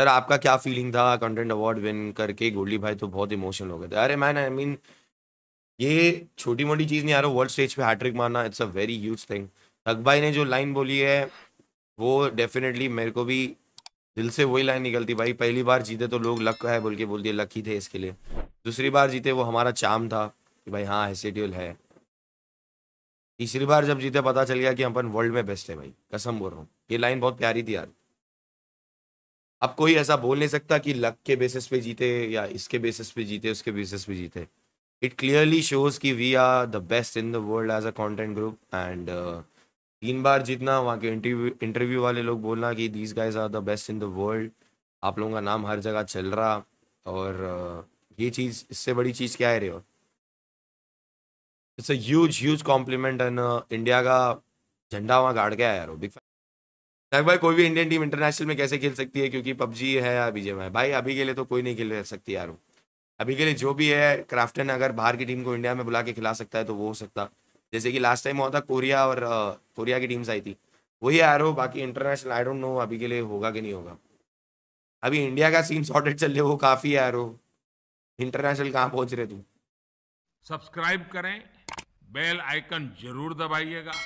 sir आपका क्या feeling था कंटेंट अवार्ड विन करके गोल्डी भाई तो बहुत इमोशनल हो गए थे अरे मैन आई मीन ये छोटी मोटी चीज़ नहीं आ रहा वर्ल्ड स्टेज पे हैट्रिक मारना it's a very huge thing तक भाई ने जो लाइन बोली है वो डेफिनेटली मेरे को भी दिल से वही लाइन निकलती भाई पहली बार जीते तो लोग लक है बोल के बोल दिए लकी थे इसके लिए दूसरी बार जीते वो हमारा चाम था कि भाई हाँ एसिड्यूल है तीसरी बार जब जीते पता चल गया कि अपन वर्ल्ड में बेस्ट है भाई कसम बोल रहा हूँ ये लाइन बहुत प्यारी थी यार अब कोई ऐसा बोल नहीं सकता कि लक के बेसिस पे जीते या इसके बेसिस पे जीते उसके बेसिस पे जीते इट क्लियरली शोज कि we are the best in the world as a content group and तीन बार जीतना वहाँ के इंटरव्यू इंटरव्यू वाले लोग बोलना कि these guys are the best in the world आप लोगों का नाम हर जगह चल रहा और uh, ये चीज़ इससे बड़ी चीज़ क्या है रे और it's a huge compliment and India का झंडा वहाँ गाड़ के आया यार बिग शाहिब भाई कोई भी इंडियन टीम इंटरनेशनल में कैसे खेल सकती है क्योंकि पबजी है या बीजेम भाई अभी के लिए तो कोई नहीं खेल सकती यार अभी के लिए जो भी है क्राफ्टन अगर बाहर की टीम को इंडिया में बुला के खिला सकता है तो वो हो सकता जैसे कि लास्ट टाइम हुआ था कोरिया और कोरिया की टीम्स आई थी वही रो बाकी इंटरनेशनल आई डोंट नो अभी के लिए होगा कि नहीं होगा अभी इंडिया का सीन सॉर्टेड चल रहे वो काफी आ रो इंटरनेशनल कहाँ पहुंच रहे तू सब्सक्राइब करें बेल आइकन जरूर दबाइएगा